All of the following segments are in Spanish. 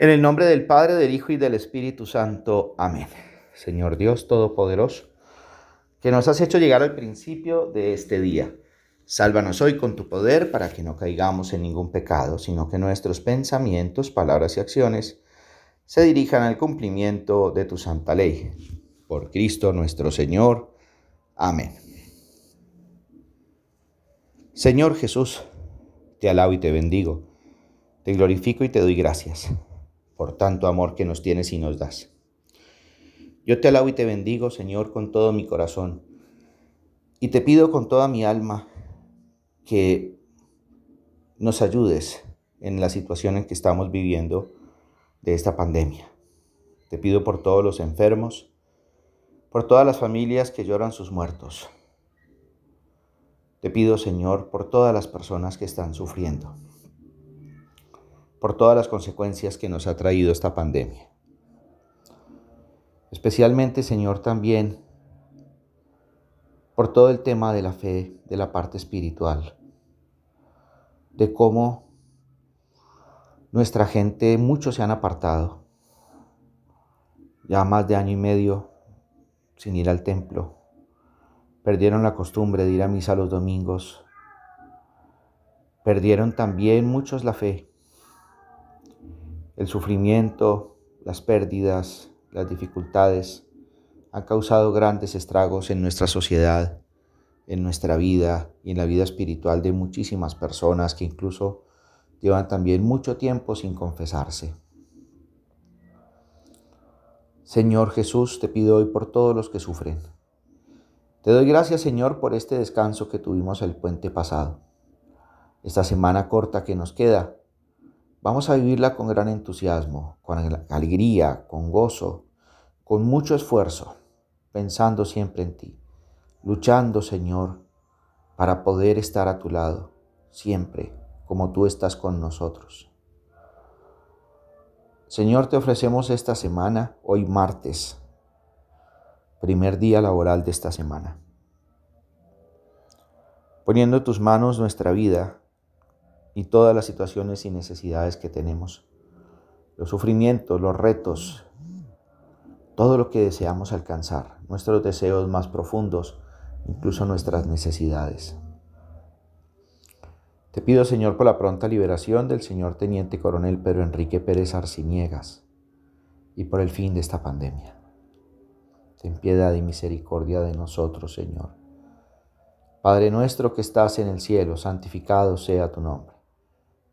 En el nombre del Padre, del Hijo y del Espíritu Santo. Amén. Señor Dios Todopoderoso, que nos has hecho llegar al principio de este día. Sálvanos hoy con tu poder para que no caigamos en ningún pecado, sino que nuestros pensamientos, palabras y acciones se dirijan al cumplimiento de tu santa ley. Por Cristo nuestro Señor. Amén. Señor Jesús, te alabo y te bendigo. Te glorifico y te doy gracias por tanto amor que nos tienes y nos das. Yo te alabo y te bendigo, Señor, con todo mi corazón. Y te pido con toda mi alma que nos ayudes en la situación en que estamos viviendo de esta pandemia. Te pido por todos los enfermos, por todas las familias que lloran sus muertos. Te pido, Señor, por todas las personas que están sufriendo por todas las consecuencias que nos ha traído esta pandemia. Especialmente, Señor, también por todo el tema de la fe, de la parte espiritual, de cómo nuestra gente, muchos se han apartado, ya más de año y medio sin ir al templo, perdieron la costumbre de ir a misa los domingos, perdieron también muchos la fe el sufrimiento, las pérdidas, las dificultades han causado grandes estragos en nuestra sociedad, en nuestra vida y en la vida espiritual de muchísimas personas que incluso llevan también mucho tiempo sin confesarse. Señor Jesús, te pido hoy por todos los que sufren. Te doy gracias, Señor, por este descanso que tuvimos el puente pasado. Esta semana corta que nos queda, Vamos a vivirla con gran entusiasmo, con alegría, con gozo, con mucho esfuerzo, pensando siempre en ti, luchando, Señor, para poder estar a tu lado, siempre, como tú estás con nosotros. Señor, te ofrecemos esta semana, hoy martes, primer día laboral de esta semana, poniendo en tus manos nuestra vida, y todas las situaciones y necesidades que tenemos, los sufrimientos, los retos, todo lo que deseamos alcanzar, nuestros deseos más profundos, incluso nuestras necesidades. Te pido, Señor, por la pronta liberación del señor Teniente Coronel Pedro Enrique Pérez Arciniegas y por el fin de esta pandemia. Ten piedad y misericordia de nosotros, Señor. Padre nuestro que estás en el cielo, santificado sea tu nombre.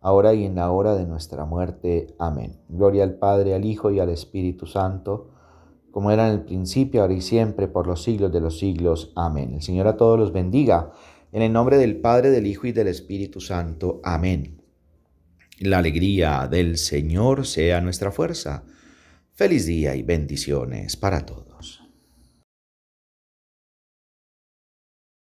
ahora y en la hora de nuestra muerte. Amén. Gloria al Padre, al Hijo y al Espíritu Santo, como era en el principio, ahora y siempre, por los siglos de los siglos. Amén. El Señor a todos los bendiga, en el nombre del Padre, del Hijo y del Espíritu Santo. Amén. La alegría del Señor sea nuestra fuerza. Feliz día y bendiciones para todos.